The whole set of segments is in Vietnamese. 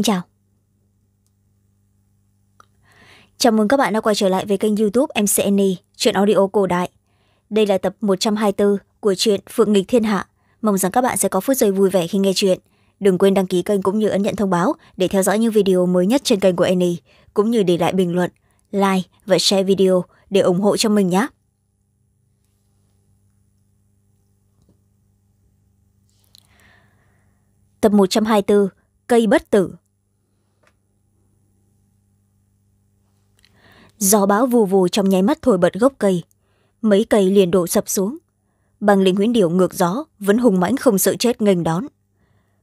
xin chào chào mừng các bạn đã quay trở lại với kênh youtube MCN. chuyện audio cổ đại đây là tập một trăm hai mươi bốn của truyện phượng nghịch thiên hạ mong rằng các bạn sẽ có phút giây vui vẻ khi nghe chuyện đừng quên đăng ký kênh cũng như ấn nhận thông báo để theo dõi những video mới nhất trên kênh của Annie, cũng như để lại bình luận like và share video để ủng hộ cho mình nhé tập một trăm hai mươi bốn cây bất tử gió bão vù vù trong nháy mắt thổi bật gốc cây mấy cây liền đổ sập xuống bằng linh huyễn điệu ngược gió vẫn hùng mãnh không sợ chết nghênh đón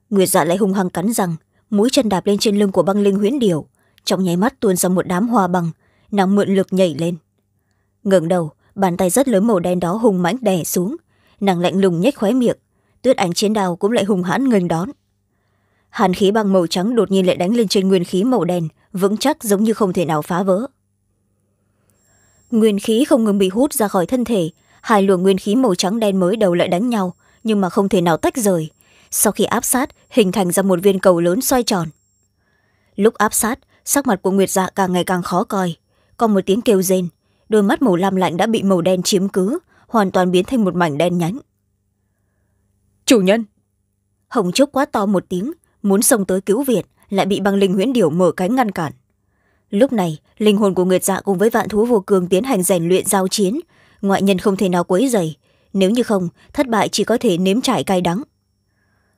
nguyệt dạ lại hung hăng cắn rằng mũi chân đạp lên trên lưng của băng linh huyễn điểu trong nháy mắt tuôn ra một đám hoa bằng nàng mượn lực nhảy lên ngẩng đầu bàn tay rất lớn màu đen đó hùng mãnh đè xuống nàng lạnh lùng nhếch khóe miệng tuyết ảnh chiến đào cũng lại hùng hãn nghênh đón hàn khí băng màu trắng đột nhiên lại đánh lên trên nguyên khí màu đen vững chắc giống như không thể nào phá vỡ nguyên khí không ngừng bị hút ra khỏi thân thể hai luồng nguyên khí màu trắng đen mới đầu lại đánh nhau nhưng mà không thể nào tách rời sau khi áp sát hình thành ra một viên cầu lớn xoay tròn lúc áp sát sắc mặt của nguyệt dạ càng ngày càng khó coi còn một tiếng kêu rên đôi mắt màu lam lạnh đã bị màu đen chiếm cứ hoàn toàn biến thành một mảnh đen nhánh chủ nhân hồng Chốc quá to một tiếng muốn xông tới cứu việt lại bị băng linh huyễn điểu mở cánh ngăn cản lúc này linh hồn của nguyệt dạ cùng với vạn thú vô cường tiến hành rèn luyện giao chiến ngoại nhân không thể nào quấy dày nếu như không thất bại chỉ có thể nếm trải cay đắng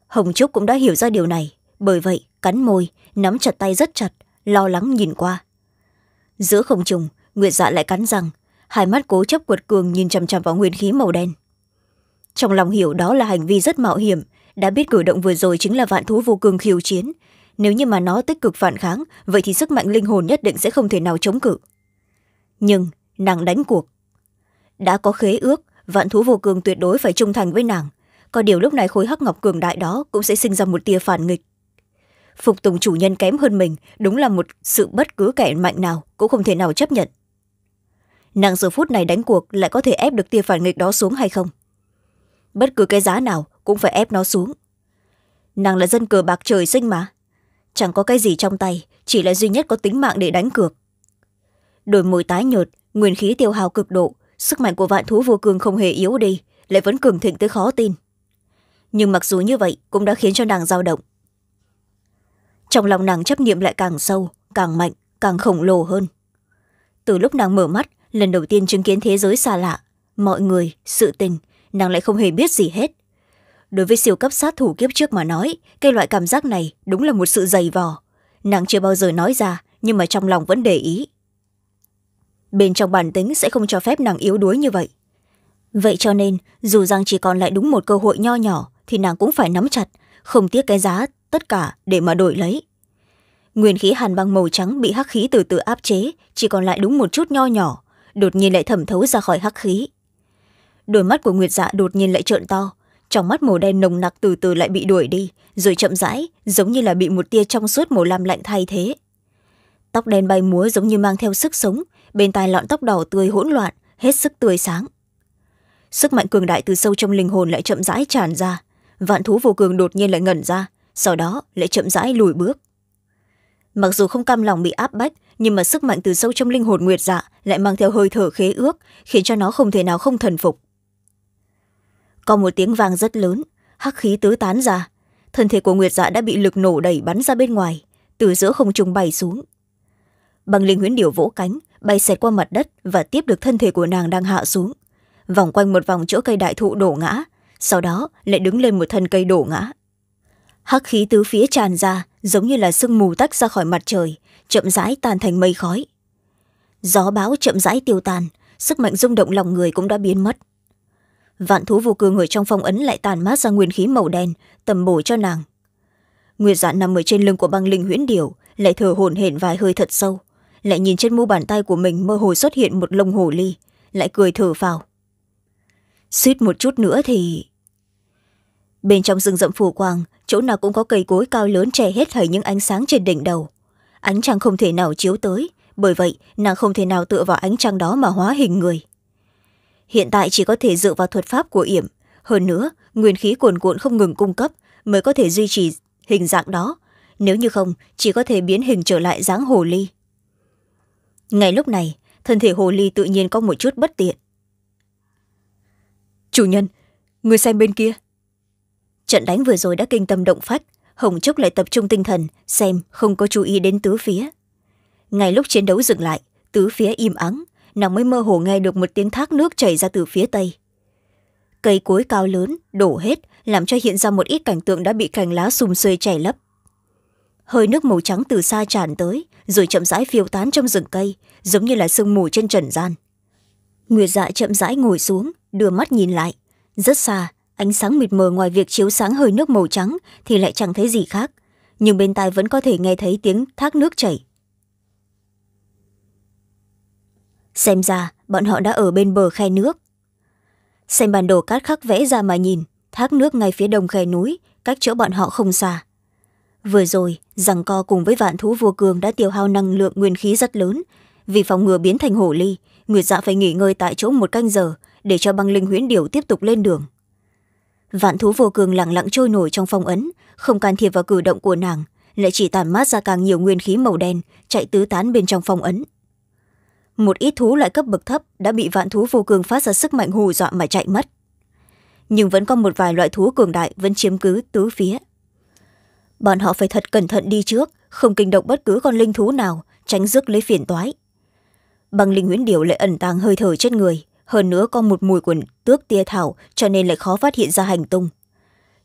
hồng trúc cũng đã hiểu ra điều này bởi vậy cắn môi nắm chặt tay rất chặt lo lắng nhìn qua giữa không trùng nguyệt dạ lại cắn rằng hai mắt cố chấp quật cường nhìn chằm chằm vào nguyên khí màu đen trong lòng hiểu đó là hành vi rất mạo hiểm đã biết cử động vừa rồi chính là vạn thú vô cường khiêu chiến nếu như mà nó tích cực phản kháng vậy thì sức mạnh linh hồn nhất định sẽ không thể nào chống cự nhưng nàng đánh cuộc đã có khế ước vạn thú vô cường tuyệt đối phải trung thành với nàng có điều lúc này khối hắc ngọc cường đại đó cũng sẽ sinh ra một tia phản nghịch phục tùng chủ nhân kém hơn mình đúng là một sự bất cứ kẻ mạnh nào cũng không thể nào chấp nhận nàng giờ phút này đánh cuộc lại có thể ép được tia phản nghịch đó xuống hay không bất cứ cái giá nào cũng phải ép nó xuống nàng là dân cờ bạc trời sinh mà chẳng có cái gì trong tay chỉ là duy nhất có tính mạng để đánh cược đổi môi tái nhợt nguyên khí tiêu hào cực độ sức mạnh của vạn thú vô cương không hề yếu đi lại vẫn cường thịnh tới khó tin nhưng mặc dù như vậy cũng đã khiến cho nàng dao động trong lòng nàng chấp niệm lại càng sâu càng mạnh càng khổng lồ hơn từ lúc nàng mở mắt lần đầu tiên chứng kiến thế giới xa lạ mọi người sự tình nàng lại không hề biết gì hết đối với siêu cấp sát thủ kiếp trước mà nói cái loại cảm giác này đúng là một sự dày vò nàng chưa bao giờ nói ra nhưng mà trong lòng vẫn để ý bên trong bản tính sẽ không cho phép nàng yếu đuối như vậy vậy cho nên dù rằng chỉ còn lại đúng một cơ hội nho nhỏ thì nàng cũng phải nắm chặt không tiếc cái giá tất cả để mà đổi lấy nguyên khí hàn băng màu trắng bị hắc khí từ từ áp chế chỉ còn lại đúng một chút nho nhỏ đột nhiên lại thẩm thấu ra khỏi hắc khí đôi mắt của nguyệt dạ đột nhiên lại trợn to trong mắt màu đen nồng nặc từ từ lại bị đuổi đi rồi chậm rãi giống như là bị một tia trong suốt màu lam lạnh thay thế tóc đen bay múa giống như mang theo sức sống bên tai lọn tóc đỏ tươi hỗn loạn hết sức tươi sáng sức mạnh cường đại từ sâu trong linh hồn lại chậm rãi tràn ra vạn thú vô cường đột nhiên lại ngẩn ra sau đó lại chậm rãi lùi bước mặc dù không cam lòng bị áp bách nhưng mà sức mạnh từ sâu trong linh hồn nguyệt dạ lại mang theo hơi thở khế ước khiến cho nó không thể nào không thần phục có một tiếng vang rất lớn hắc khí tứ tán ra thân thể của nguyệt dạ đã bị lực nổ đẩy bắn ra bên ngoài từ giữa không trung bay xuống bằng linh huyễn điểu vỗ cánh bay xẹt qua mặt đất và tiếp được thân thể của nàng đang hạ xuống vòng quanh một vòng chỗ cây đại thụ đổ ngã sau đó lại đứng lên một thân cây đổ ngã hắc khí tứ phía tràn ra giống như là sương mù tách ra khỏi mặt trời chậm rãi tan thành mây khói gió bão chậm rãi tiêu tan sức mạnh rung động lòng người cũng đã biến mất vạn thú vô cương ở trong phong ấn lại tàn mát ra nguyên khí màu đen tầm bổ cho nàng nguyệt dạn nằm ở trên lưng của băng linh huyễn điểu lại thở hổn hển vài hơi thật sâu lại nhìn trên mu bàn tay của mình mơ hồ xuất hiện một lông hồ ly lại cười thở phào suýt một chút nữa thì bên trong rừng rậm phủ quang chỗ nào cũng có cây cối cao lớn che hết thảy những ánh sáng trên đỉnh đầu ánh trăng không thể nào chiếu tới bởi vậy nàng không thể nào tựa vào ánh trăng đó mà hóa hình người hiện tại chỉ có thể dựa vào thuật pháp của yểm hơn nữa nguyên khí cuồn cuộn không ngừng cung cấp mới có thể duy trì hình dạng đó nếu như không chỉ có thể biến hình trở lại dáng hồ ly ngay lúc này thân thể hồ ly tự nhiên có một chút bất tiện chủ nhân người xem bên kia trận đánh vừa rồi đã kinh tâm động phách hồng chốc lại tập trung tinh thần xem không có chú ý đến tứ phía ngay lúc chiến đấu dừng lại tứ phía im ắng nàng mới mơ hồ nghe được một tiếng thác nước chảy ra từ phía tây cây cối cao lớn đổ hết làm cho hiện ra một ít cảnh tượng đã bị cành lá xùm xuê chảy lấp hơi nước màu trắng từ xa tràn tới rồi chậm rãi phiêu tán trong rừng cây giống như là sương mù trên trần gian nguyệt dạ chậm rãi ngồi xuống đưa mắt nhìn lại rất xa ánh sáng mịt mờ ngoài việc chiếu sáng hơi nước màu trắng thì lại chẳng thấy gì khác nhưng bên tai vẫn có thể nghe thấy tiếng thác nước chảy xem ra bọn họ đã ở bên bờ khe nước xem bản đồ cát khắc vẽ ra mà nhìn thác nước ngay phía đông khe núi cách chỗ bọn họ không xa vừa rồi rằng co cùng với vạn thú vua cường đã tiêu hao năng lượng nguyên khí rất lớn vì phòng ngừa biến thành hổ ly nguyệt dạ phải nghỉ ngơi tại chỗ một canh giờ để cho băng linh huyễn điểu tiếp tục lên đường vạn thú vô cường lẳng lặng trôi nổi trong phong ấn không can thiệp vào cử động của nàng lại chỉ tản mát ra càng nhiều nguyên khí màu đen chạy tứ tán bên trong phong ấn một ít thú loại cấp bậc thấp đã bị vạn thú vô cường phát ra sức mạnh hù dọa mà chạy mất nhưng vẫn có một vài loại thú cường đại vẫn chiếm cứ tứ phía bọn họ phải thật cẩn thận đi trước không kinh động bất cứ con linh thú nào tránh rước lấy phiền toái bằng linh huyễn điểu lại ẩn tàng hơi thở trên người hơn nữa có một mùi của tước tia thảo cho nên lại khó phát hiện ra hành tung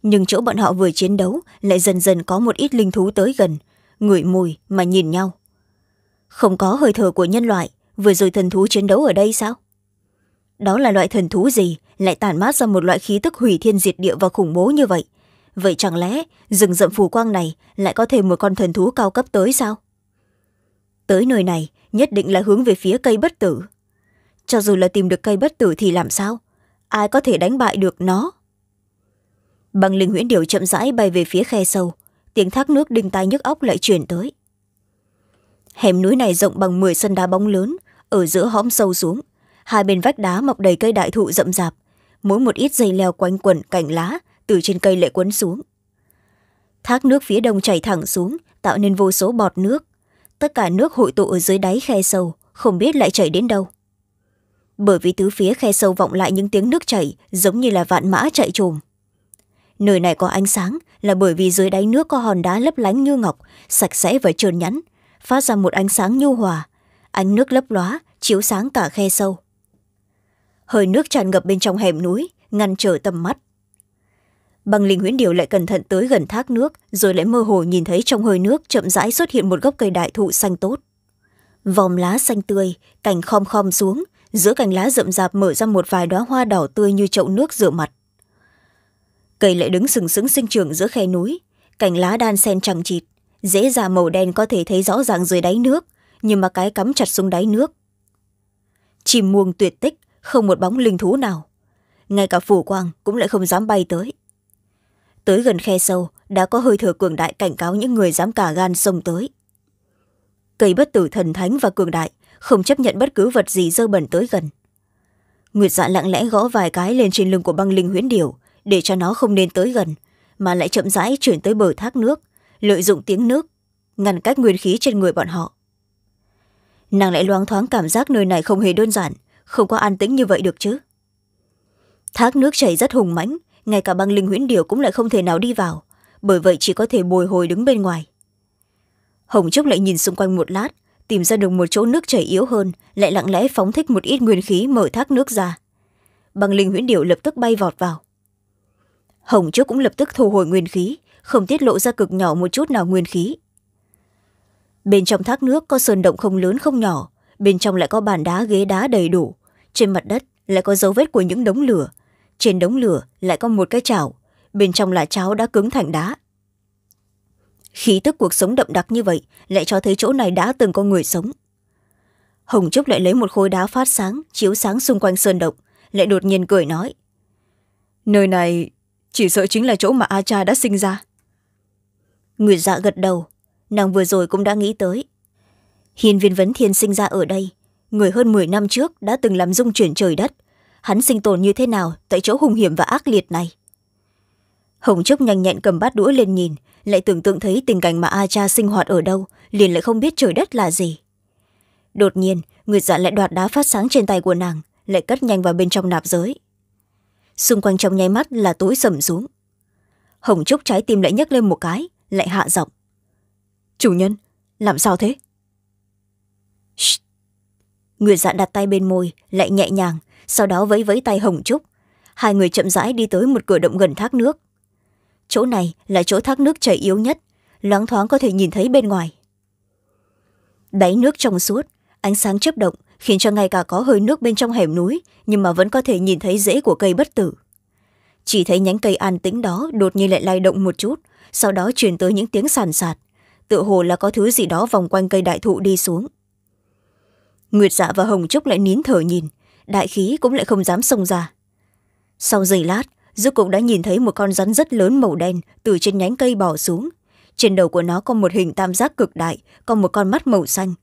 nhưng chỗ bọn họ vừa chiến đấu lại dần dần có một ít linh thú tới gần ngửi mùi mà nhìn nhau không có hơi thở của nhân loại vừa rồi thần thú chiến đấu ở đây sao đó là loại thần thú gì lại tản mát ra một loại khí tức hủy thiên diệt địa và khủng bố như vậy vậy chẳng lẽ rừng rậm phù quang này lại có thêm một con thần thú cao cấp tới sao tới nơi này nhất định là hướng về phía cây bất tử cho dù là tìm được cây bất tử thì làm sao ai có thể đánh bại được nó bằng linh nguyễn điều chậm rãi bay về phía khe sâu tiếng thác nước đinh tai nhức óc lại chuyển tới hẻm núi này rộng bằng m sân đá bóng lớn ở giữa hõm sâu xuống hai bên vách đá mọc đầy cây đại thụ rậm rạp mỗi một ít dây leo quanh quẩn cành lá từ trên cây lại quấn xuống thác nước phía đông chảy thẳng xuống tạo nên vô số bọt nước tất cả nước hội tụ ở dưới đáy khe sâu không biết lại chảy đến đâu bởi vì tứ phía khe sâu vọng lại những tiếng nước chảy giống như là vạn mã chạy trồm nơi này có ánh sáng là bởi vì dưới đáy nước có hòn đá lấp lánh như ngọc sạch sẽ và trơn nhẵn phát ra một ánh sáng nhu hòa ánh nước lấp lóa chiếu sáng cả khe sâu hơi nước tràn ngập bên trong hẻm núi ngăn trở tầm mắt bằng linh Nguyễn điều lại cẩn thận tới gần thác nước rồi lại mơ hồ nhìn thấy trong hơi nước chậm rãi xuất hiện một gốc cây đại thụ xanh tốt vòng lá xanh tươi cành khom khom xuống giữa cành lá rậm rạp mở ra một vài đoá hoa đỏ tươi như chậu nước rửa mặt cây lại đứng sừng sững sinh trưởng giữa khe núi cành lá đan sen chẳng chịt dễ già màu đen có thể thấy rõ ràng dưới đáy nước nhưng mà cái cắm chặt xuống đáy nước chìm muông tuyệt tích không một bóng linh thú nào ngay cả phủ quang cũng lại không dám bay tới tới gần khe sâu đã có hơi thở cường đại cảnh cáo những người dám cả gan xông tới cây bất tử thần thánh và cường đại không chấp nhận bất cứ vật gì dơ bẩn tới gần nguyệt dạ lặng lẽ gõ vài cái lên trên lưng của băng linh huyễn điểu để cho nó không nên tới gần mà lại chậm rãi chuyển tới bờ thác nước lợi dụng tiếng nước ngăn cách nguyên khí trên người bọn họ nàng lại loáng thoáng cảm giác nơi này không hề đơn giản không có an tĩnh như vậy được chứ thác nước chảy rất hùng mãnh ngay cả băng linh huyễn điều cũng lại không thể nào đi vào bởi vậy chỉ có thể bồi hồi đứng bên ngoài hồng trúc lại nhìn xung quanh một lát tìm ra được một chỗ nước chảy yếu hơn lại lặng lẽ phóng thích một ít nguyên khí mở thác nước ra băng linh huyễn điệu lập tức bay vọt vào hồng trúc cũng lập tức thu hồi nguyên khí không tiết lộ ra cực nhỏ một chút nào nguyên khí bên trong thác nước có sơn động không lớn không nhỏ bên trong lại có bàn đá ghế đá đầy đủ trên mặt đất lại có dấu vết của những đống lửa trên đống lửa lại có một cái chảo bên trong là cháo đã cứng thành đá khí tức cuộc sống đậm đặc như vậy lại cho thấy chỗ này đã từng có người sống hồng trúc lại lấy một khối đá phát sáng chiếu sáng xung quanh sơn động lại đột nhiên cười nói nơi này chỉ sợ chính là chỗ mà a cha đã sinh ra người dạ gật đầu nàng vừa rồi cũng đã nghĩ tới hiền viên vấn thiên sinh ra ở đây người hơn m năm trước đã từng làm dung chuyển trời đất hắn sinh tồn như thế nào tại chỗ hung hiểm và ác liệt này hồng trúc nhanh nhẹn cầm bát đũa lên nhìn lại tưởng tượng thấy tình cảnh mà a cha sinh hoạt ở đâu liền lại không biết trời đất là gì đột nhiên người dạ lại đoạt đá phát sáng trên tay của nàng lại cất nhanh vào bên trong nạp giới xung quanh trong nháy mắt là tối sầm xuống hồng trúc trái tim lại nhấc lên một cái lại hạ giọng chủ nhân làm sao thế Shh. người dạ đặt tay bên môi lại nhẹ nhàng sau đó vẫy vẫy tay hồng trúc hai người chậm rãi đi tới một cửa động gần thác nước chỗ này là chỗ thác nước chảy yếu nhất loáng thoáng có thể nhìn thấy bên ngoài đáy nước trong suốt ánh sáng chớp động khiến cho ngay cả có hơi nước bên trong hẻm núi nhưng mà vẫn có thể nhìn thấy rễ của cây bất tử chỉ thấy nhánh cây an tĩnh đó đột nhiên lại lay động một chút sau đó truyền tới những tiếng sàn sạt tựa hồ là có thứ gì đó vòng quanh cây đại thụ đi xuống nguyệt dạ và hồng trúc lại nín thở nhìn đại khí cũng lại không dám xông ra sau giây lát rốt cục đã nhìn thấy một con rắn rất lớn màu đen từ trên nhánh cây bỏ xuống trên đầu của nó có một hình tam giác cực đại có một con mắt màu xanh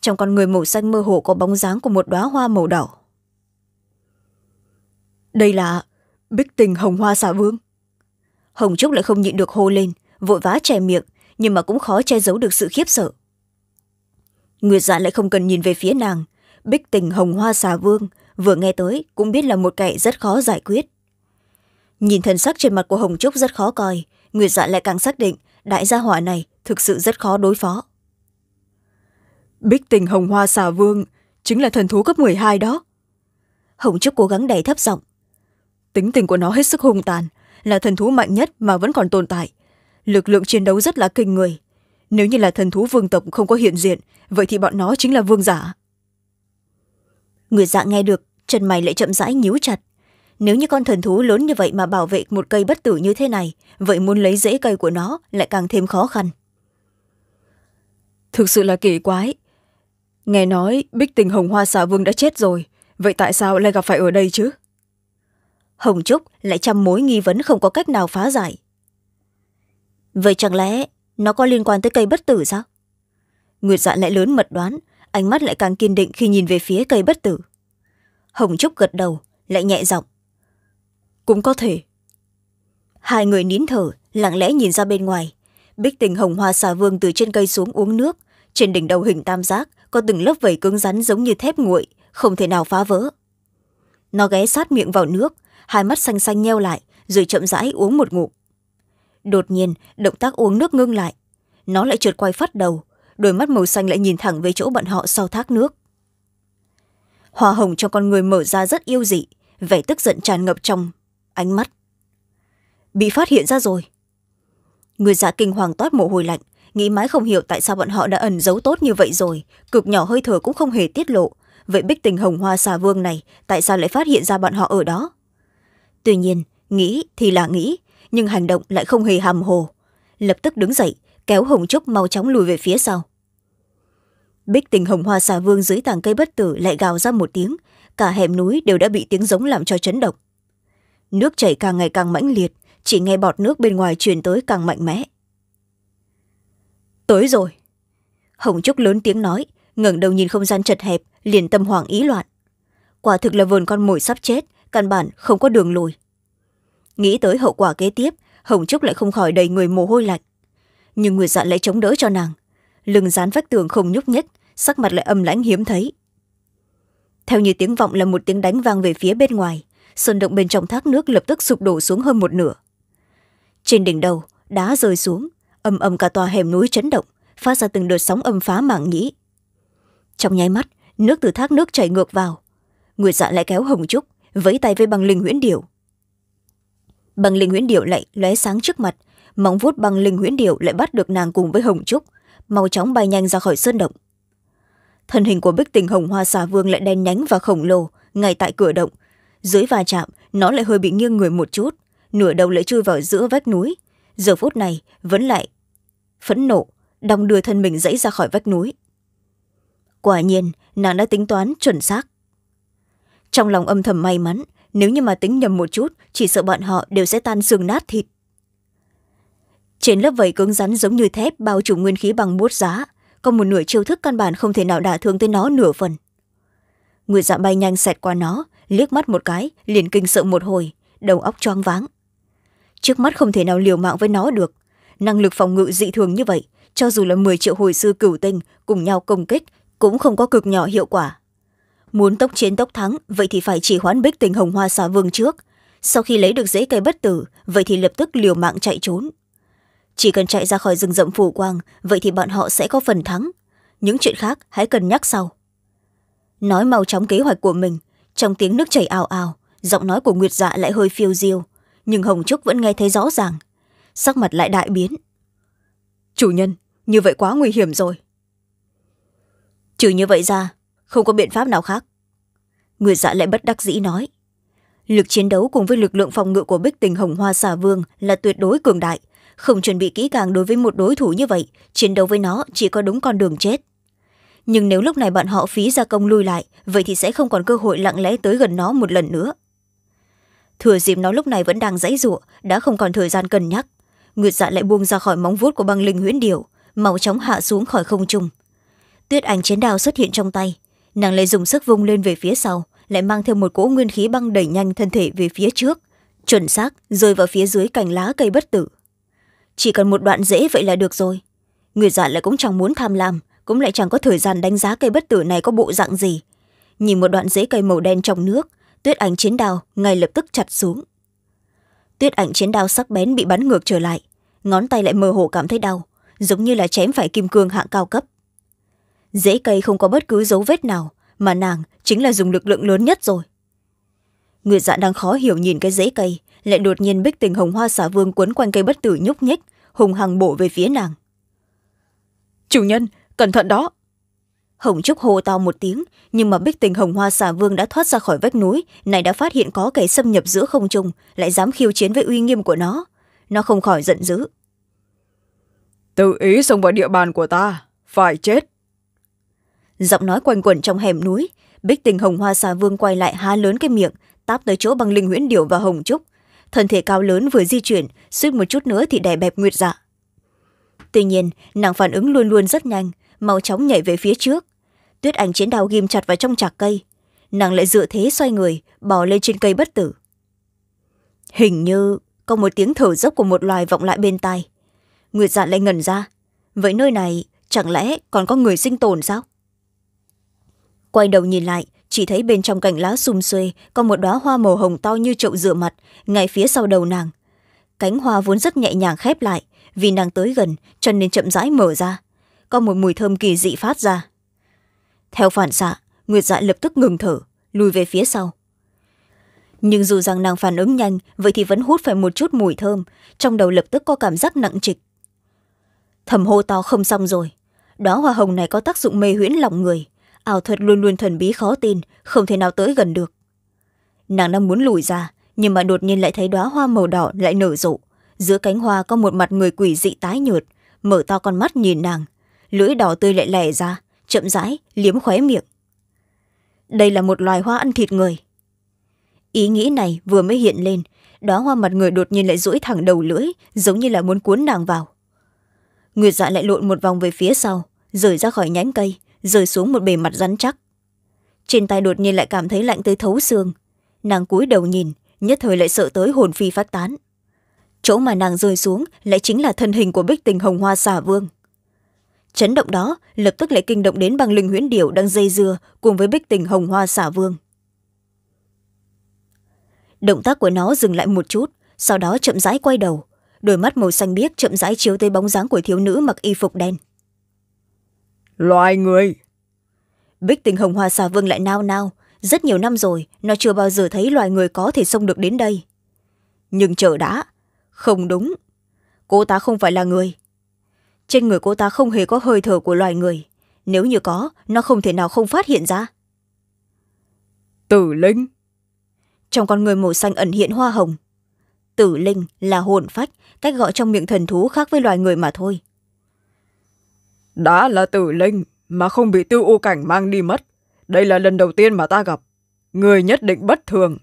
trong con người màu xanh mơ hồ có bóng dáng của một đoá hoa màu đỏ đây là bích tình hồng hoa xà vương hồng trúc lại không nhịn được hô lên vội vã chè miệng nhưng mà cũng khó che giấu được sự khiếp sợ nguyệt dạ lại không cần nhìn về phía nàng bích tình hồng hoa xà vương vừa nghe tới cũng biết là một kẻ rất khó giải quyết nhìn thần sắc trên mặt của hồng trúc rất khó coi nguyệt dạ lại càng xác định đại gia hỏa này thực sự rất khó đối phó bích tình hồng hoa xà vương chính là thần thú cấp m hai đó hồng trúc cố gắng đẩy thấp giọng tính tình của nó hết sức hung tàn là thần thú mạnh nhất mà vẫn còn tồn tại lực lượng chiến đấu rất là kinh người nếu như là thần thú vương tộc không có hiện diện vậy thì bọn nó chính là vương giả người dạ nghe được chân mày lại chậm rãi nhíu chặt nếu như con thần thú lớn như vậy mà bảo vệ một cây bất tử như thế này vậy muốn lấy dễ cây của nó lại càng thêm khó khăn thực sự là kỳ quái nghe nói bích tình hồng hoa xà vương đã chết rồi vậy tại sao lại gặp phải ở đây chứ hồng trúc lại chăm mối nghi vấn không có cách nào phá giải vậy chẳng lẽ nó có liên quan tới cây bất tử sao nguyệt dạ lại lớn mật đoán ánh mắt lại càng kiên định khi nhìn về phía cây bất tử hồng trúc gật đầu lại nhẹ giọng cũng có thể hai người nín thở lặng lẽ nhìn ra bên ngoài bích tình hồng hoa xà vương từ trên cây xuống uống nước trên đỉnh đầu hình tam giác có từng lớp vẩy cứng rắn giống như thép nguội không thể nào phá vỡ nó ghé sát miệng vào nước hai mắt xanh xanh nheo lại rồi chậm rãi uống một ngụm đột nhiên động tác uống nước ngưng lại nó lại trượt quay phát đầu đôi mắt màu xanh lại nhìn thẳng về chỗ bọn họ sau thác nước hoa hồng trong con người mở ra rất yêu dị vẻ tức giận tràn ngập trong ánh mắt bị phát hiện ra rồi người già dạ kinh hoàng toát mồ hôi lạnh nghĩ mãi không hiểu tại sao bọn họ đã ẩn giấu tốt như vậy rồi cực nhỏ hơi thở cũng không hề tiết lộ vậy bích tình hồng hoa xà vương này tại sao lại phát hiện ra bọn họ ở đó tuy nhiên nghĩ thì là nghĩ nhưng hành động lại không hề hàm hồ lập tức đứng dậy kéo hồng trúc mau chóng lùi về phía sau bích tình hồng hoa xà vương dưới tàng cây bất tử lại gào ra một tiếng cả hẻm núi đều đã bị tiếng giống làm cho chấn động nước chảy càng ngày càng mãnh liệt chỉ nghe bọt nước bên ngoài truyền tới càng mạnh mẽ tới rồi hồng trúc lớn tiếng nói ngẩng đầu nhìn không gian chật hẹp liền tâm hoảng ý loạn quả thực là vườn con mồi sắp chết căn bản không có đường lùi nghĩ tới hậu quả kế tiếp hồng trúc lại không khỏi đầy người mồ hôi lạnh nhưng nguyệt dạn lại chống đỡ cho nàng lưng dán vách tường không nhúc nhích sắc mặt lại âm lãnh hiếm thấy theo như tiếng vọng là một tiếng đánh vang về phía bên ngoài sơn động bên trong thác nước lập tức sụp đổ xuống hơn một nửa trên đỉnh đầu đá rơi xuống ầm ầm cả tòa hẻm núi chấn động phát ra từng đợt sóng âm phá mảng nhĩ trong nháy mắt nước từ thác nước chảy ngược vào nguyệt dạ lại kéo hồng trúc vẫy tay với băng linh nguyễn điểu băng linh huyễn điệu lại lóe sáng trước mặt móng vuốt băng linh huyễn điệu lại bắt được nàng cùng với hồng trúc mau chóng bay nhanh ra khỏi sơn động thân hình của bích tình hồng hoa xà vương lại đen nhánh và khổng lồ ngay tại cửa động dưới va chạm nó lại hơi bị nghiêng người một chút nửa đầu lại chui vào giữa vách núi giờ phút này vẫn lại phẫn nộ đong đưa thân mình dãy ra khỏi vách núi quả nhiên nàng đã tính toán chuẩn xác trong lòng âm thầm may mắn nếu như mà tính nhầm một chút chỉ sợ bọn họ đều sẽ tan xương nát thịt trên lớp vảy cứng rắn giống như thép bao trùm nguyên khí bằng bút giá còn một nửa chiêu thức căn bản không thể nào đả thương tới nó nửa phần người dạ bay nhanh sẹt qua nó liếc mắt một cái liền kinh sợ một hồi đầu óc choáng váng trước mắt không thể nào liều mạng với nó được năng lực phòng ngự dị thường như vậy cho dù là m triệu hồi sư cửu tinh cùng nhau công kích cũng không có cực nhỏ hiệu quả muốn tốc chiến tốc thắng vậy thì phải chỉ hoãn bích tình hồng hoa xà vương trước sau khi lấy được dễ cây bất tử vậy thì lập tức liều mạng chạy trốn chỉ cần chạy ra khỏi rừng rậm phủ quang vậy thì bọn họ sẽ có phần thắng những chuyện khác hãy cần nhắc sau nói mau chóng kế hoạch của mình trong tiếng nước chảy ào ào giọng nói của nguyệt dạ lại hơi phiêu diêu nhưng hồng trúc vẫn nghe thấy rõ ràng sắc mặt lại đại biến chủ nhân như vậy quá nguy hiểm rồi trừ như vậy ra không có biện pháp nào khác người dạ lại bất đắc dĩ nói lực chiến đấu cùng với lực lượng phòng ngự của bích tình hồng hoa xà vương là tuyệt đối cường đại không chuẩn bị kỹ càng đối với một đối thủ như vậy chiến đấu với nó chỉ có đúng con đường chết nhưng nếu lúc này bạn họ phí gia công lui lại vậy thì sẽ không còn cơ hội lặng lẽ tới gần nó một lần nữa thừa dịp nó lúc này vẫn đang dãy giụa đã không còn thời gian cân nhắc nguyệt dạ lại buông ra khỏi móng vuốt của băng linh huyễn điệu, màu chóng hạ xuống khỏi không trung tuyết ảnh chiến đao xuất hiện trong tay nàng lại dùng sức vung lên về phía sau lại mang theo một cỗ nguyên khí băng đẩy nhanh thân thể về phía trước chuẩn xác rơi vào phía dưới cành lá cây bất tử chỉ cần một đoạn dễ vậy là được rồi người dạ lại cũng chẳng muốn tham lam cũng lại chẳng có thời gian đánh giá cây bất tử này có bộ dạng gì nhìn một đoạn rễ cây màu đen trong nước tuyết ảnh chiến đao ngay lập tức chặt xuống tuyết ảnh chiến đao sắc bén bị bắn ngược trở lại ngón tay lại mơ hồ cảm thấy đau giống như là chém phải kim cương hạng cao cấp dễ cây không có bất cứ dấu vết nào mà nàng chính là dùng lực lượng lớn nhất rồi người dạ đang khó hiểu nhìn cái rễ cây lại đột nhiên bích tình hồng hoa xả vương quấn quanh cây bất tử nhúc nhích hùng hằng bộ về phía nàng chủ nhân cẩn thận đó hồng trúc hô to một tiếng nhưng mà bích tình hồng hoa xả vương đã thoát ra khỏi vách núi này đã phát hiện có kẻ xâm nhập giữa không trung lại dám khiêu chiến với uy nghiêm của nó nó không khỏi giận dữ tự ý xông vào địa bàn của ta phải chết giọng nói quanh quẩn trong hẻm núi bích tình hồng hoa xà vương quay lại há lớn cái miệng táp tới chỗ băng linh nguyễn điểu và hồng trúc thân thể cao lớn vừa di chuyển suýt một chút nữa thì đè bẹp nguyệt dạ tuy nhiên nàng phản ứng luôn luôn rất nhanh mau chóng nhảy về phía trước tuyết ảnh chiến đao ghim chặt vào trong chạc cây nàng lại dựa thế xoay người bò lên trên cây bất tử hình như có một tiếng thở dốc của một loài vọng lại bên tai nguyệt dạ lại ngẩn ra vậy nơi này chẳng lẽ còn có người sinh tồn sao quay đầu nhìn lại chỉ thấy bên trong cành lá xum xuê có một đoá hoa màu hồng to như chậu rửa mặt ngay phía sau đầu nàng cánh hoa vốn rất nhẹ nhàng khép lại vì nàng tới gần cho nên chậm rãi mở ra có một mùi thơm kỳ dị phát ra theo phản xạ nguyệt dạ lập tức ngừng thở lùi về phía sau nhưng dù rằng nàng phản ứng nhanh vậy thì vẫn hút phải một chút mùi thơm trong đầu lập tức có cảm giác nặng trịch thầm hô to không xong rồi đó hoa hồng này có tác dụng mê huyễn lòng người ảo thuật luôn luôn thần bí khó tin không thể nào tới gần được nàng đang muốn lùi ra nhưng mà đột nhiên lại thấy đoá hoa màu đỏ lại nở rộ giữa cánh hoa có một mặt người quỷ dị tái nhợt mở to con mắt nhìn nàng lưỡi đỏ tươi lại lẻ ra chậm rãi liếm khóe miệng đây là một loài hoa ăn thịt người ý nghĩ này vừa mới hiện lên đó hoa mặt người đột nhiên lại duỗi thẳng đầu lưỡi giống như là muốn cuốn nàng vào nguyệt dạ lại lộn một vòng về phía sau rời ra khỏi nhánh cây rơi xuống một bề mặt rắn chắc trên tay đột nhiên lại cảm thấy lạnh tới thấu xương nàng cúi đầu nhìn nhất thời lại sợ tới hồn phi phát tán chỗ mà nàng rơi xuống lại chính là thân hình của bích tình hồng hoa xà vương chấn động đó lập tức lại kinh động đến băng linh huyễn điệu đang dây dưa cùng với bích tình hồng hoa xà vương động tác của nó dừng lại một chút sau đó chậm rãi quay đầu đôi mắt màu xanh biếc chậm rãi chiếu tới bóng dáng của thiếu nữ mặc y phục đen loài người bích tình hồng hoa xà vương lại nao nao rất nhiều năm rồi nó chưa bao giờ thấy loài người có thể xông được đến đây nhưng chờ đã không đúng cô ta không phải là người trên người cô ta không hề có hơi thở của loài người nếu như có nó không thể nào không phát hiện ra tử linh trong con người màu xanh ẩn hiện hoa hồng tử linh là hồn phách cách gọi trong miệng thần thú khác với loài người mà thôi đã là tử linh mà không bị tư u cảnh mang đi mất đây là lần đầu tiên mà ta gặp người nhất định bất thường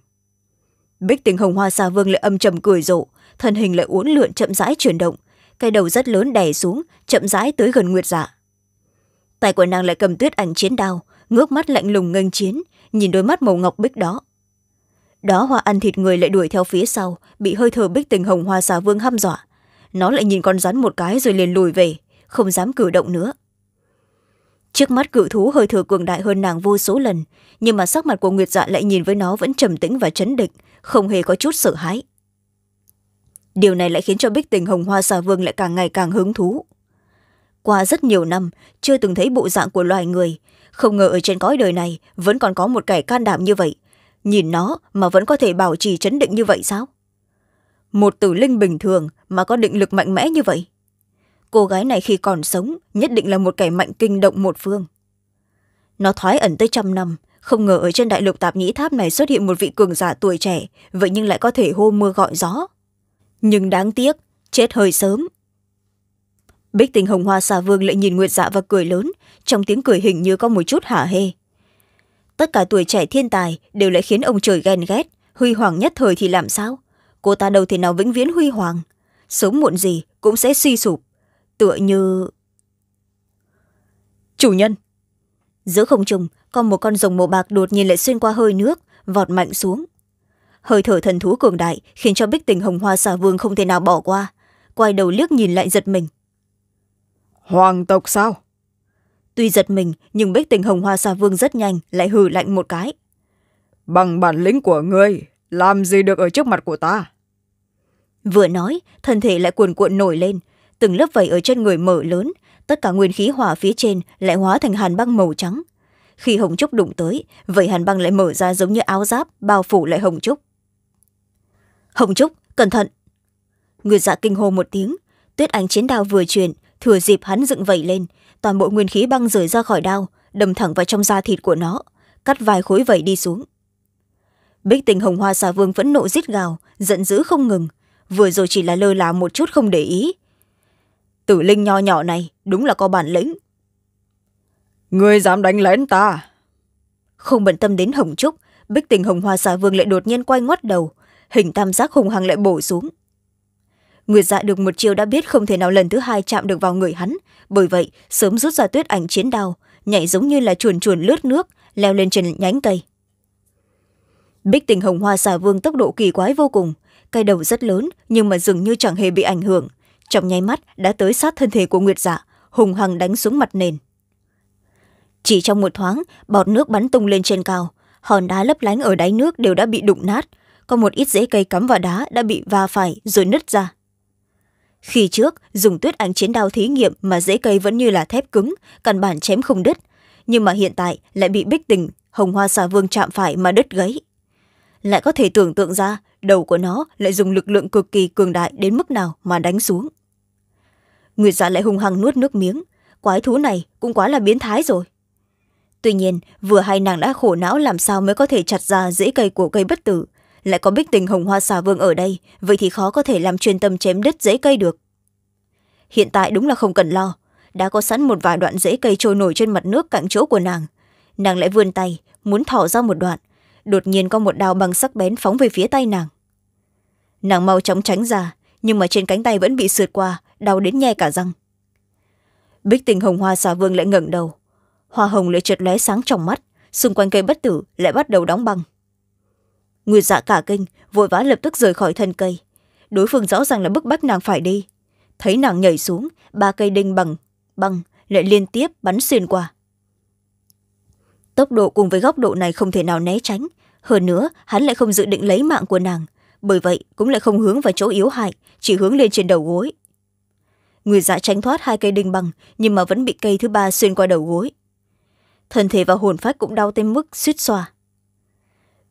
bích tình hồng hoa xa vương lại âm trầm cười rộ thân hình lại uốn lượn chậm rãi chuyển động cái đầu rất lớn đè xuống chậm rãi tới gần nguyệt dạ tay của nàng lại cầm tuyết ảnh chiến đao ngước mắt lạnh lùng nghênh chiến nhìn đôi mắt màu ngọc bích đó đó hoa ăn thịt người lại đuổi theo phía sau bị hơi thở bích tình hồng hoa xà vương hăm dọa nó lại nhìn con rắn một cái rồi liền lùi về không dám cử động nữa trước mắt cự thú hơi thừa cường đại hơn nàng vô số lần nhưng mà sắc mặt của nguyệt dạ lại nhìn với nó vẫn trầm tĩnh và chấn định không hề có chút sợ hãi điều này lại khiến cho bích tình hồng hoa xà vương lại càng ngày càng hứng thú qua rất nhiều năm chưa từng thấy bộ dạng của loài người không ngờ ở trên cõi đời này vẫn còn có một kẻ can đảm như vậy nhìn nó mà vẫn có thể bảo trì chấn định như vậy sao một tử linh bình thường mà có định lực mạnh mẽ như vậy cô gái này khi còn sống nhất định là một kẻ mạnh kinh động một phương nó thoái ẩn tới trăm năm không ngờ ở trên đại lục tạp nhĩ tháp này xuất hiện một vị cường giả tuổi trẻ vậy nhưng lại có thể hô mưa gọi gió nhưng đáng tiếc chết hơi sớm bích tình hồng hoa xà vương lại nhìn nguyệt dạ và cười lớn trong tiếng cười hình như có một chút hả hê tất cả tuổi trẻ thiên tài đều lại khiến ông trời ghen ghét huy hoàng nhất thời thì làm sao cô ta đâu thể nào vĩnh viễn huy hoàng sớm muộn gì cũng sẽ suy sụp tựa như chủ nhân giữa không trung có một con rồng màu bạc đột nhiên lại xuyên qua hơi nước vọt mạnh xuống hơi thở thần thú cường đại khiến cho bích tình hồng hoa xà vương không thể nào bỏ qua quay đầu liếc nhìn lại giật mình hoàng tộc sao tuy giật mình nhưng bích tình hồng hoa xà vương rất nhanh lại hừ lạnh một cái bằng bản lĩnh của ngươi làm gì được ở trước mặt của ta vừa nói thân thể lại cuồn cuộn nổi lên từng lớp vẩy ở trên người mở lớn tất cả nguyên khí hỏa phía trên lại hóa thành hàn băng màu trắng khi hồng trúc đụng tới vẩy hàn băng lại mở ra giống như áo giáp bao phủ lại hồng trúc hồng trúc cẩn thận người dạ kinh hô một tiếng tuyết ảnh chiến đao vừa truyền thừa dịp hắn dựng vẩy lên toàn bộ nguyên khí băng rời ra khỏi đao đâm thẳng vào trong da thịt của nó cắt vài khối vẩy đi xuống bích tình hồng hoa xà vương vẫn nộ rít gào giận dữ không ngừng vừa rồi chỉ là lơ là một chút không để ý tử linh nho nhỏ này đúng là có bản lĩnh người dám đánh lén ta không bận tâm đến hồng trúc bích tình hồng hoa xà vương lại đột nhiên quay ngoắt đầu hình tam giác hùng hằng lại bổ xuống người dạ được một chiều đã biết không thể nào lần thứ hai chạm được vào người hắn bởi vậy sớm rút ra tuyết ảnh chiến đao nhảy giống như là chuồn chuồn lướt nước leo lên trên nhánh cây bích tình hồng hoa xà vương tốc độ kỳ quái vô cùng cây đầu rất lớn nhưng mà dường như chẳng hề bị ảnh hưởng trong nháy mắt đã tới sát thân thể của nguyệt Dạ hùng hằng đánh xuống mặt nền chỉ trong một thoáng bọt nước bắn tung lên trên cao hòn đá lấp lánh ở đáy nước đều đã bị đụng nát có một ít rễ cây cắm vào đá đã bị va phải rồi nứt ra khi trước dùng tuyết ảnh chiến đao thí nghiệm mà rễ cây vẫn như là thép cứng căn bản chém không đứt nhưng mà hiện tại lại bị bích tình hồng hoa xà vương chạm phải mà đứt gãy lại có thể tưởng tượng ra đầu của nó lại dùng lực lượng cực kỳ cường đại đến mức nào mà đánh xuống nguyệt dạ lại hung hăng nuốt nước miếng quái thú này cũng quá là biến thái rồi tuy nhiên vừa hay nàng đã khổ não làm sao mới có thể chặt ra rễ cây của cây bất tử lại có bích tình hồng hoa xà vương ở đây vậy thì khó có thể làm chuyên tâm chém đứt rễ cây được hiện tại đúng là không cần lo đã có sẵn một vài đoạn rễ cây trôi nổi trên mặt nước cạnh chỗ của nàng nàng lại vươn tay muốn thỏ ra một đoạn đột nhiên có một đào bằng sắc bén phóng về phía tay nàng nàng mau chóng tránh ra nhưng mà trên cánh tay vẫn bị sượt qua đau đến nhè cả răng bích tình hồng hoa xà vương lại ngẩng đầu hoa hồng lại trượt lóe sáng trong mắt xung quanh cây bất tử lại bắt đầu đóng băng nguyệt dạ cả kinh vội vã lập tức rời khỏi thân cây đối phương rõ ràng là bức bách nàng phải đi thấy nàng nhảy xuống ba cây đinh bằng băng lại liên tiếp bắn xuyên qua tốc độ cùng với góc độ này không thể nào né tránh hơn nữa hắn lại không dự định lấy mạng của nàng bởi vậy cũng lại không hướng vào chỗ yếu hại chỉ hướng lên trên đầu gối người dạ tránh thoát hai cây đinh bằng nhưng mà vẫn bị cây thứ ba xuyên qua đầu gối thân thể và hồn phách cũng đau tới mức suýt xoa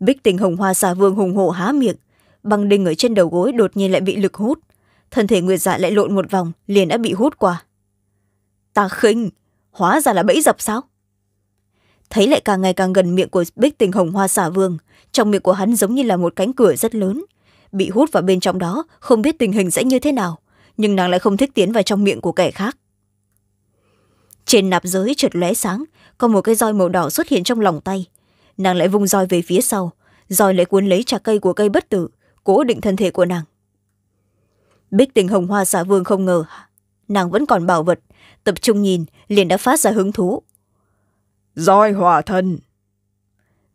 bích tình hồng hoa xà vương hùng hộ há miệng băng đinh ở trên đầu gối đột nhiên lại bị lực hút thân thể nguyệt dạ lại lộn một vòng liền đã bị hút qua ta khinh hóa ra là bẫy dập sao thấy lại càng ngày càng gần miệng của bích tình hồng hoa xả vương trong miệng của hắn giống như là một cánh cửa rất lớn bị hút vào bên trong đó không biết tình hình sẽ như thế nào nhưng nàng lại không thích tiến vào trong miệng của kẻ khác trên nạp giới chợt lóe sáng có một cái roi màu đỏ xuất hiện trong lòng tay nàng lại vung roi về phía sau roi lại cuốn lấy trà cây của cây bất tử cố định thân thể của nàng bích tình hồng hoa xạ vương không ngờ nàng vẫn còn bảo vật tập trung nhìn liền đã phát ra hứng thú roi hỏa thần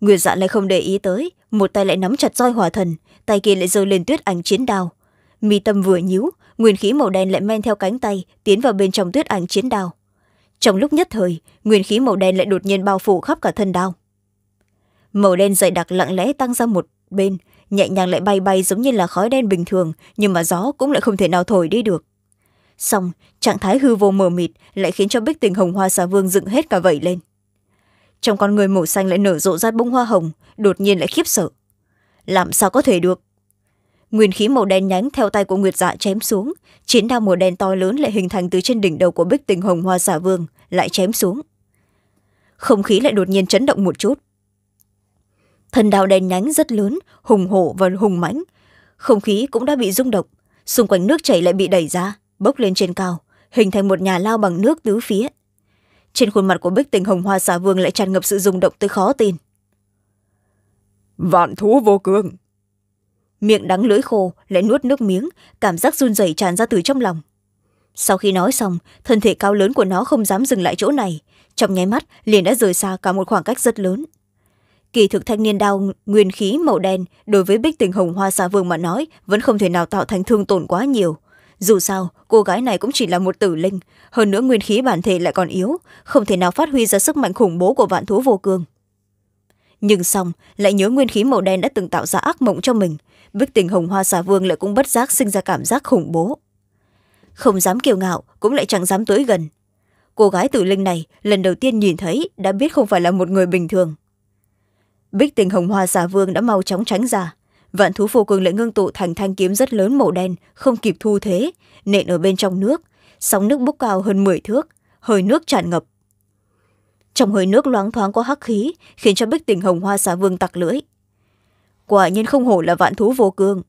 nguyệt dạ lại không để ý tới một tay lại nắm chặt roi hỏa thần tay kia lại giơ lên tuyết ảnh chiến đao mi tâm vừa nhíu nguyên khí màu đen lại men theo cánh tay tiến vào bên trong tuyết ảnh chiến đao trong lúc nhất thời nguyên khí màu đen lại đột nhiên bao phủ khắp cả thân đao màu đen dày đặc lặng lẽ tăng ra một bên nhẹ nhàng lại bay bay giống như là khói đen bình thường nhưng mà gió cũng lại không thể nào thổi đi được song trạng thái hư vô mờ mịt lại khiến cho bích tình hồng hoa xà vương dựng hết cả vẩy lên trong con người màu xanh lại nở rộ ra bông hoa hồng đột nhiên lại khiếp sợ làm sao có thể được nguyên khí màu đen nhánh theo tay của nguyệt dạ chém xuống chiến đao màu đen to lớn lại hình thành từ trên đỉnh đầu của bích tình hồng hoa xả vương lại chém xuống không khí lại đột nhiên chấn động một chút thần đao đen nhánh rất lớn hùng hổ và hùng mãnh không khí cũng đã bị rung động xung quanh nước chảy lại bị đẩy ra bốc lên trên cao hình thành một nhà lao bằng nước tứ phía trên khuôn mặt của bích tình hồng hoa Xả vương lại tràn ngập sự rung động tới khó tin vạn thú vô cương miệng đắng lưỡi khô lại nuốt nước miếng cảm giác run rẩy tràn ra từ trong lòng sau khi nói xong thân thể cao lớn của nó không dám dừng lại chỗ này trong nháy mắt liền đã rời xa cả một khoảng cách rất lớn kỳ thực thanh niên đao nguyên khí màu đen đối với bích tình hồng hoa xa vương mà nói vẫn không thể nào tạo thành thương tổn quá nhiều dù sao cô gái này cũng chỉ là một tử linh hơn nữa nguyên khí bản thể lại còn yếu không thể nào phát huy ra sức mạnh khủng bố của vạn thú vô cương nhưng xong lại nhớ nguyên khí màu đen đã từng tạo ra ác mộng cho mình bích tình hồng hoa xà vương lại cũng bất giác sinh ra cảm giác khủng bố không dám kiêu ngạo cũng lại chẳng dám tới gần cô gái tử linh này lần đầu tiên nhìn thấy đã biết không phải là một người bình thường bích tình hồng hoa xà vương đã mau chóng tránh ra vạn thú phô cường lại ngưng tụ thành thanh kiếm rất lớn màu đen không kịp thu thế nện ở bên trong nước sóng nước bốc cao hơn m thước hơi nước tràn ngập trong hơi nước loáng thoáng có hắc khí khiến cho bích tình hồng hoa xà vương tặc lưỡi quả nhiên không hổ là vạn thú vô cương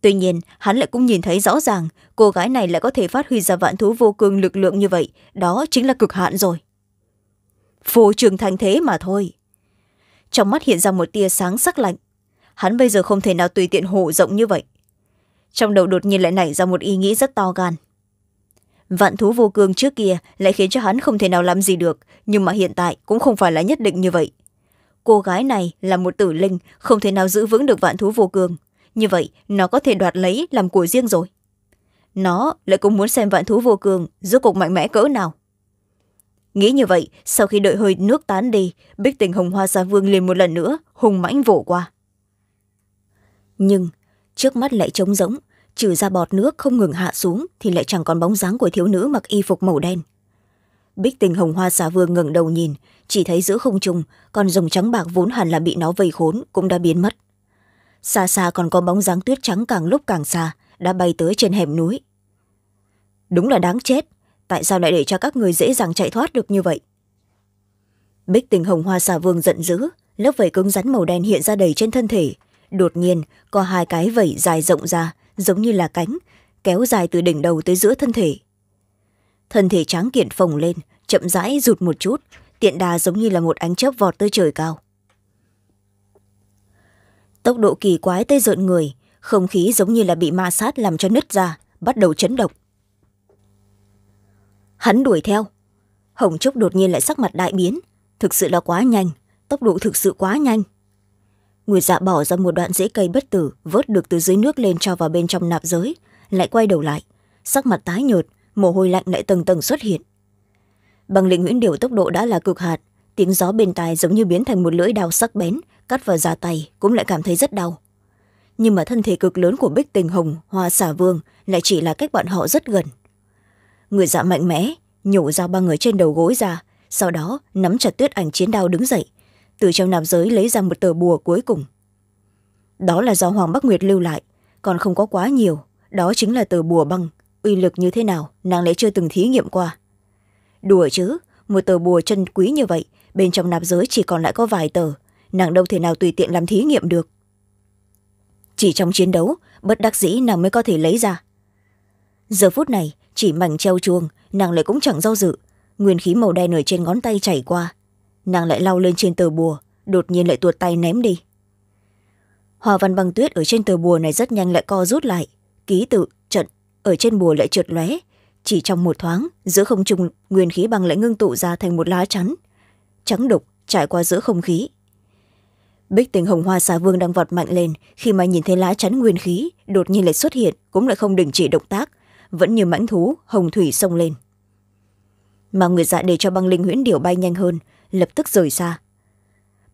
tuy nhiên hắn lại cũng nhìn thấy rõ ràng cô gái này lại có thể phát huy ra vạn thú vô cương lực lượng như vậy đó chính là cực hạn rồi phô trường thành thế mà thôi trong mắt hiện ra một tia sáng sắc lạnh hắn bây giờ không thể nào tùy tiện hổ rộng như vậy trong đầu đột nhiên lại nảy ra một ý nghĩ rất to gan vạn thú vô cương trước kia lại khiến cho hắn không thể nào làm gì được nhưng mà hiện tại cũng không phải là nhất định như vậy cô gái này là một tử linh không thể nào giữ vững được vạn thú vô cương như vậy nó có thể đoạt lấy làm của riêng rồi nó lại cũng muốn xem vạn thú vô cương giữa cuộc mạnh mẽ cỡ nào nghĩ như vậy sau khi đợi hơi nước tán đi bích tình hồng hoa sa vương liền một lần nữa hùng mãnh vỗ qua nhưng trước mắt lại trống rỗng trừ ra bọt nước không ngừng hạ xuống thì lại chẳng còn bóng dáng của thiếu nữ mặc y phục màu đen bích tình hồng hoa xà vương ngẩng đầu nhìn chỉ thấy giữa không trung con rồng trắng bạc vốn hẳn là bị nó vây khốn cũng đã biến mất xa xa còn có bóng dáng tuyết trắng càng lúc càng xa đã bay tới trên hẻm núi đúng là đáng chết tại sao lại để cho các người dễ dàng chạy thoát được như vậy bích tình hồng hoa xà vương giận dữ lớp vẩy cứng rắn màu đen hiện ra đầy trên thân thể đột nhiên có hai cái vẩy dài rộng ra giống như là cánh kéo dài từ đỉnh đầu tới giữa thân thể thân thể tráng kiện phồng lên chậm rãi rụt một chút tiện đà giống như là một ánh chớp vọt tới trời cao tốc độ kỳ quái tê rợn người không khí giống như là bị ma sát làm cho nứt ra bắt đầu chấn động hắn đuổi theo hồng chốc đột nhiên lại sắc mặt đại biến thực sự là quá nhanh tốc độ thực sự quá nhanh nguyệt dạ bỏ ra một đoạn rễ cây bất tử vớt được từ dưới nước lên cho vào bên trong nạp giới lại quay đầu lại sắc mặt tái nhợt mồ hôi lạnh lại tầng tầng xuất hiện bằng lệnh nguyễn điều tốc độ đã là cực hạt tiếng gió bên tai giống như biến thành một lưỡi đao sắc bén cắt vào da tay cũng lại cảm thấy rất đau nhưng mà thân thể cực lớn của bích tình hồng hoa xả vương lại chỉ là cách bọn họ rất gần người dạ mạnh mẽ nhổ dao ba người trên đầu gối ra sau đó nắm chặt tuyết ảnh chiến đao đứng dậy từ trong nam giới lấy ra một tờ bùa cuối cùng đó là do hoàng bắc nguyệt lưu lại còn không có quá nhiều đó chính là tờ bùa băng uy lực như thế nào nàng lại chưa từng thí nghiệm qua đùa chứ một tờ bùa chân quý như vậy bên trong nạp giới chỉ còn lại có vài tờ nàng đâu thể nào tùy tiện làm thí nghiệm được chỉ trong chiến đấu bất đắc dĩ nàng mới có thể lấy ra giờ phút này chỉ mảnh treo chuông nàng lại cũng chẳng do dự nguyên khí màu đen ở trên ngón tay chảy qua nàng lại lau lên trên tờ bùa đột nhiên lại tuột tay ném đi hòa văn băng tuyết ở trên tờ bùa này rất nhanh lại co rút lại ký tự trận ở trên bùa lại trượt lóe chỉ trong một thoáng giữa không trung nguyên khí băng lại ngưng tụ ra thành một lá chắn trắng đục trải qua giữa không khí bích tình hồng hoa xà vương đang vọt mạnh lên khi mà nhìn thấy lá chắn nguyên khí đột nhiên lại xuất hiện cũng lại không đình chỉ động tác vẫn như mãnh thú hồng thủy xông lên mà người dạ để cho băng linh huyễn điểu bay nhanh hơn lập tức rời xa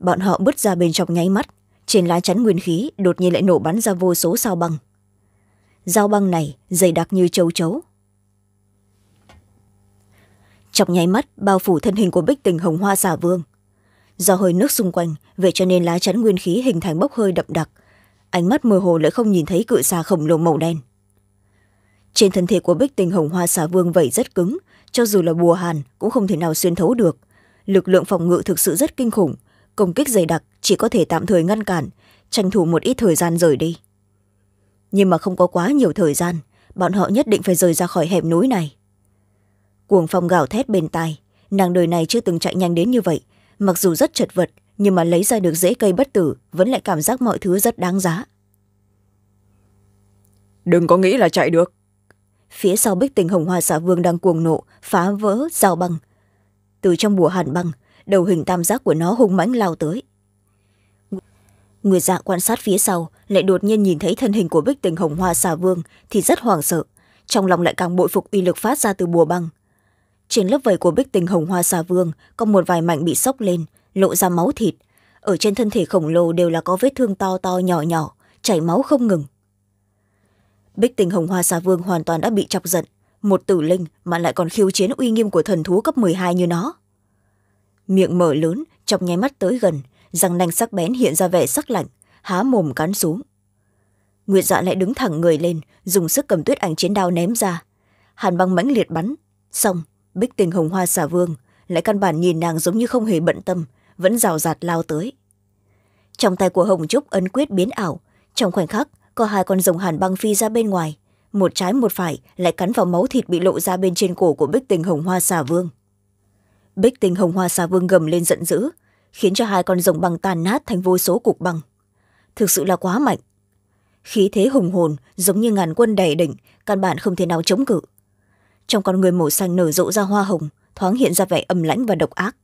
bọn họ bứt ra bên trong nháy mắt trên lá chắn nguyên khí đột nhiên lại nổ bắn ra vô số sao băng dao băng này dày đặc như châu chấu trong nháy mắt bao phủ thân hình của bích tình hồng hoa xả vương do hơi nước xung quanh vậy cho nên lá chắn nguyên khí hình thành bốc hơi đậm đặc ánh mắt mơ hồ lại không nhìn thấy cự xà khổng lồ màu đen trên thân thể của bích tình hồng hoa xà vương vẩy rất cứng cho dù là bùa hàn cũng không thể nào xuyên thấu được lực lượng phòng ngự thực sự rất kinh khủng công kích dày đặc chỉ có thể tạm thời ngăn cản tranh thủ một ít thời gian rời đi nhưng mà không có quá nhiều thời gian bọn họ nhất định phải rời ra khỏi hẻm núi này cuồng phong gào thét bên tai nàng đời này chưa từng chạy nhanh đến như vậy mặc dù rất chật vật nhưng mà lấy ra được dễ cây bất tử vẫn lại cảm giác mọi thứ rất đáng giá đừng có nghĩ là chạy được phía sau bích tình hồng hoa xạ vương đang cuồng nộ phá vỡ rào băng từ trong bùa hàn băng đầu hình tam giác của nó hung mãnh lao tới người dạ quan sát phía sau lại đột nhiên nhìn thấy thân hình của bích tình hồng hoa xà vương thì rất hoảng sợ trong lòng lại càng bội phục uy lực phát ra từ bùa băng trên lớp vầy của bích tình hồng hoa xà vương có một vài mảnh bị sốc lên lộ ra máu thịt ở trên thân thể khổng lồ đều là có vết thương to to nhỏ nhỏ chảy máu không ngừng bích tình hồng hoa xà vương hoàn toàn đã bị chọc giận một tử linh mà lại còn khiêu chiến uy nghiêm của thần thú cấp m hai như nó miệng mở lớn chọc nháy mắt tới gần răng nanh sắc bén hiện ra vẻ sắc lạnh há mồm cắn xuống nguyệt dạ lại đứng thẳng người lên dùng sức cầm tuyết ảnh chiến đao ném ra hàn băng mãnh liệt bắn xong bích tình hồng hoa xà vương lại căn bản nhìn nàng giống như không hề bận tâm vẫn rào rạt lao tới trong tay của hồng trúc ấn quyết biến ảo trong khoảnh khắc có hai con rồng hàn băng phi ra bên ngoài một trái một phải lại cắn vào máu thịt bị lộ ra bên trên cổ của bích tình hồng hoa xà vương bích tình hồng hoa xà vương gầm lên giận dữ khiến cho hai con rồng băng tàn nát thành vô số cục băng thực sự là quá mạnh khí thế hùng hồn giống như ngàn quân đầy đỉnh căn bản không thể nào chống cự trong con người màu xanh nở rộ ra hoa hồng thoáng hiện ra vẻ âm lãnh và độc ác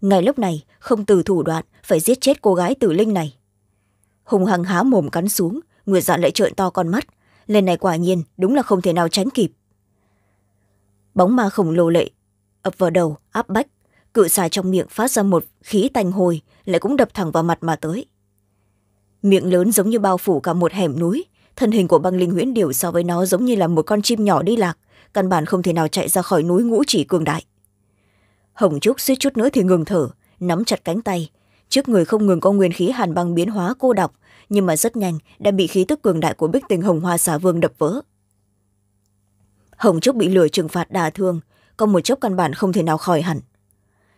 ngay lúc này không từ thủ đoạn phải giết chết cô gái tử linh này hùng hằng há mồm cắn xuống người dạ lại trợn to con mắt lần này quả nhiên đúng là không thể nào tránh kịp bóng ma khổng lồ lệ ập vào đầu áp bách cự xà trong miệng phát ra một khí tanh hồi lại cũng đập thẳng vào mặt mà tới miệng lớn giống như bao phủ cả một hẻm núi thân hình của băng linh nguyễn điều so với nó giống như là một con chim nhỏ đi lạc căn bản không thể nào chạy ra khỏi núi ngũ chỉ cường đại hồng trúc suýt chút nữa thì ngừng thở nắm chặt cánh tay trước người không ngừng có nguyên khí hàn băng biến hóa cô đọc nhưng mà rất nhanh đã bị khí tức cường đại của bích tình hồng hoa xà vương đập vỡ hồng chốc bị lửa trừng phạt đà thương có một chốc căn bản không thể nào khỏi hẳn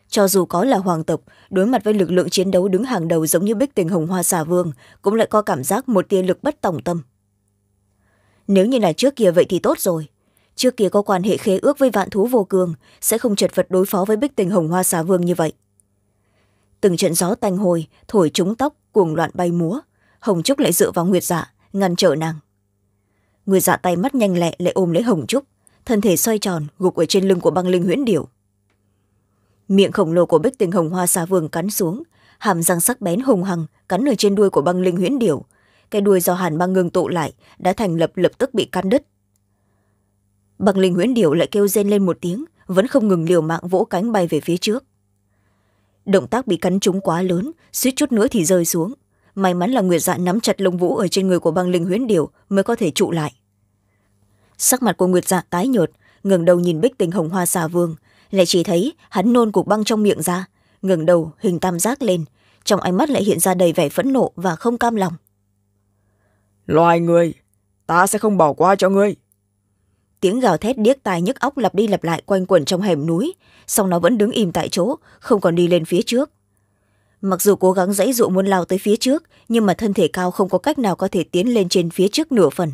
cho dù có là hoàng tộc đối mặt với lực lượng chiến đấu đứng hàng đầu giống như bích tình hồng hoa xà vương cũng lại có cảm giác một tia lực bất tổng tâm nếu như là trước kia vậy thì tốt rồi trước kia có quan hệ khế ước với vạn thú vô cường sẽ không chật vật đối phó với bích tình hồng hoa xà vương như vậy từng trận gió tanh hồi thổi trúng tóc cuồng loạn bay múa hồng trúc lại dựa vào nguyệt dạ ngăn trở nàng nguyệt dạ tay mắt nhanh lẹ lại ôm lấy hồng trúc thân thể xoay tròn gục ở trên lưng của băng linh huyễn điểu miệng khổng lồ của bích tình hồng hoa xà vương cắn xuống hàm răng sắc bén hùng hằng cắn ở trên đuôi của băng linh huyễn điểu cái đuôi do hàn băng ngừng tụ lại đã thành lập lập tức bị cắn đứt băng linh huyễn điểu lại kêu rên lên một tiếng vẫn không ngừng liều mạng vỗ cánh bay về phía trước động tác bị cắn trúng quá lớn suýt chút nữa thì rơi xuống may mắn là nguyệt dạ nắm chặt lông vũ ở trên người của băng linh huyến điều mới có thể trụ lại sắc mặt của nguyệt dạ tái nhợt ngừng đầu nhìn bích tình hồng hoa xà vương lại chỉ thấy hắn nôn cục băng trong miệng ra ngừng đầu hình tam giác lên trong ánh mắt lại hiện ra đầy vẻ phẫn nộ và không cam lòng loài người ta sẽ không bỏ qua cho ngươi tiếng gào thét điếc tai nhức óc lặp đi lặp lại quanh quẩn trong hẻm núi sau nó vẫn đứng im tại chỗ không còn đi lên phía trước mặc dù cố gắng dãy dụ muốn lao tới phía trước nhưng mà thân thể cao không có cách nào có thể tiến lên trên phía trước nửa phần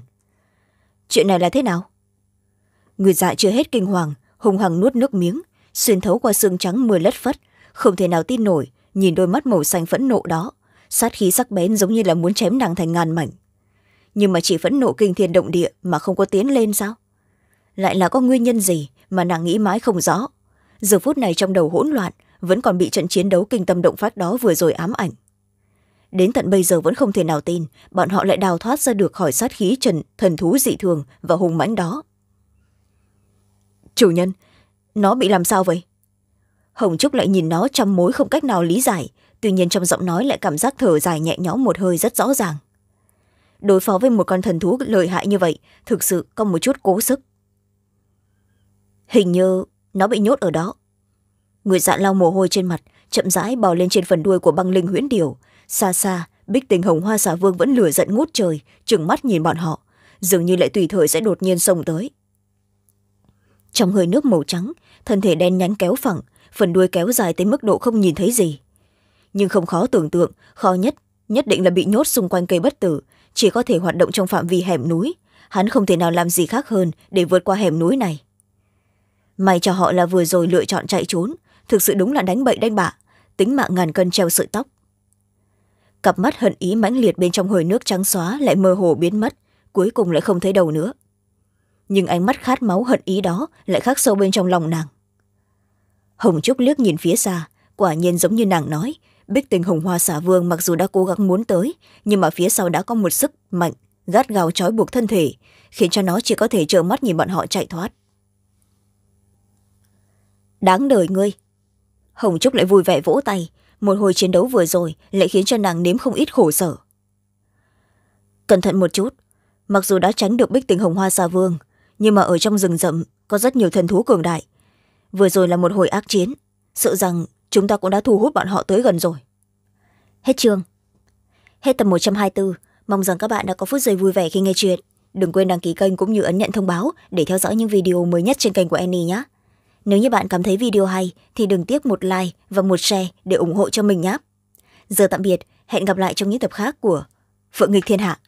chuyện này là thế nào người dạ chưa hết kinh hoàng hùng hằng nuốt nước miếng xuyên thấu qua xương trắng mưa lất phất không thể nào tin nổi nhìn đôi mắt màu xanh phẫn nộ đó sát khí sắc bén giống như là muốn chém nàng thành ngàn mảnh nhưng mà chỉ phẫn nộ kinh thiên động địa mà không có tiến lên sao lại là có nguyên nhân gì mà nàng nghĩ mãi không rõ giờ phút này trong đầu hỗn loạn vẫn còn bị trận chiến đấu kinh tâm động phát đó vừa rồi ám ảnh đến tận bây giờ vẫn không thể nào tin bọn họ lại đào thoát ra được khỏi sát khí trần thần thú dị thường và hùng mãnh đó chủ nhân nó bị làm sao vậy hồng trúc lại nhìn nó trong mối không cách nào lý giải tuy nhiên trong giọng nói lại cảm giác thở dài nhẹ nhõm một hơi rất rõ ràng đối phó với một con thần thú lợi hại như vậy thực sự có một chút cố sức hình như nó bị nhốt ở đó người dạ lau mồ hôi trên mặt chậm rãi bò lên trên phần đuôi của băng linh huyễn điều xa xa bích tình hồng hoa xà vương vẫn lửa giận ngút trời trừng mắt nhìn bọn họ dường như lại tùy thời sẽ đột nhiên xông tới trong hơi nước màu trắng thân thể đen nhánh kéo phẳng phần đuôi kéo dài tới mức độ không nhìn thấy gì nhưng không khó tưởng tượng khó nhất nhất định là bị nhốt xung quanh cây bất tử chỉ có thể hoạt động trong phạm vi hẻm núi hắn không thể nào làm gì khác hơn để vượt qua hẻm núi này may cho họ là vừa rồi lựa chọn chạy trốn thực sự đúng là đánh bậy đánh bạ tính mạng ngàn cân treo sợi tóc cặp mắt hận ý mãnh liệt bên trong hồi nước trắng xóa lại mơ hồ biến mất cuối cùng lại không thấy đầu nữa nhưng ánh mắt khát máu hận ý đó lại khắc sâu bên trong lòng nàng hồng trúc liếc nhìn phía xa quả nhiên giống như nàng nói bích tình hồng hoa xả vương mặc dù đã cố gắng muốn tới nhưng mà phía sau đã có một sức mạnh gắt gào trói buộc thân thể khiến cho nó chỉ có thể trợ mắt nhìn bọn họ chạy thoát đáng đời ngươi hồng trúc lại vui vẻ vỗ tay một hồi chiến đấu vừa rồi lại khiến cho nàng nếm không ít khổ sở cẩn thận một chút mặc dù đã tránh được bích tình hồng hoa xà vương nhưng mà ở trong rừng rậm có rất nhiều thần thú cường đại vừa rồi là một hồi ác chiến sợ rằng chúng ta cũng đã thu hút bọn họ tới gần rồi hết chương hết tập một trăm hai mươi bốn mong rằng các bạn đã có phút giây vui vẻ khi nghe chuyện đừng quên đăng ký kênh cũng như ấn nhận thông báo để theo dõi những video mới nhất trên kênh của annie nhé nếu như bạn cảm thấy video hay thì đừng tiếc một like và một share để ủng hộ cho mình nhé giờ tạm biệt hẹn gặp lại trong những tập khác của phượng nghịch thiên hạ